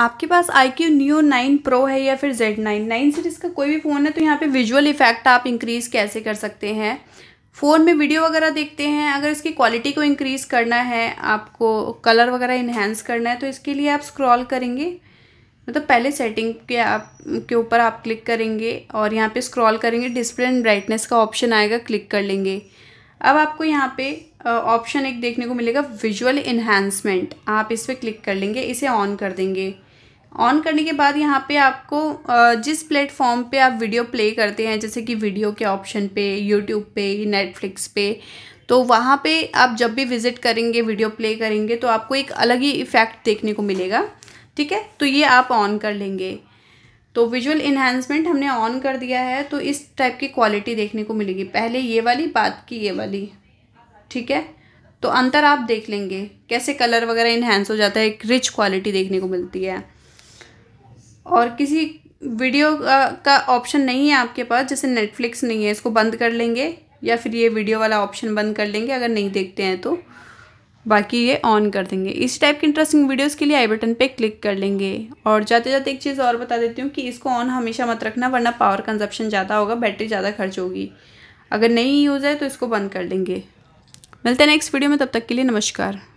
आपके पास iQOO Neo nine Pro है या फिर जेड नाइन नाइन सीरीज़ का कोई भी फ़ोन है तो यहाँ पे विजुअल इफ़ेक्ट आप इंक्रीज़ कैसे कर सकते हैं फ़ोन में वीडियो वगैरह देखते हैं अगर इसकी क्वालिटी को इंक्रीज़ करना है आपको कलर वगैरह इन्हेंस करना है तो इसके लिए आप स्क्रॉल करेंगे मतलब तो पहले सेटिंग के आप के ऊपर आप क्लिक करेंगे और यहाँ पे स्क्रॉल करेंगे डिस्प्ले एंड ब्राइटनेस का ऑप्शन आएगा क्लिक कर लेंगे अब आपको यहाँ पे ऑप्शन एक देखने को मिलेगा विजुअल इन्हांसमेंट आप इस पर क्लिक कर लेंगे इसे ऑन कर देंगे ऑन करने के बाद यहाँ पे आपको जिस प्लेटफॉर्म पे आप वीडियो प्ले करते हैं जैसे कि वीडियो के ऑप्शन पे यूट्यूब पे नेटफ्लिक्स पे तो वहाँ पे आप जब भी विज़िट करेंगे वीडियो प्ले करेंगे तो आपको एक अलग ही इफ़ेक्ट देखने को मिलेगा ठीक है तो ये आप ऑन कर लेंगे तो विजुअल इन्हेंसमेंट हमने ऑन कर दिया है तो इस टाइप की क्वालिटी देखने को मिलेगी पहले ये वाली बाद की ये वाली ठीक है तो अंतर आप देख लेंगे कैसे कलर वगैरह इन्हेंस हो जाता है एक रिच क्वालिटी देखने को मिलती है और किसी वीडियो का ऑप्शन नहीं है आपके पास जैसे नेटफ्लिक्स नहीं है इसको बंद कर लेंगे या फिर ये वीडियो वाला ऑप्शन बंद कर लेंगे अगर नहीं देखते हैं तो बाकी ये ऑन कर देंगे इस टाइप की इंटरेस्टिंग वीडियोस के लिए आई बटन पे क्लिक कर लेंगे और जाते जाते एक चीज़ और बता देती हूँ कि इसको ऑन हमेशा मत रखना वरना पावर कंजप्शन ज़्यादा होगा बैटरी ज़्यादा खर्च होगी अगर नहीं यूज़ है तो इसको बंद कर देंगे मिलते हैं नेक्स्ट वीडियो में तब तक के लिए नमस्कार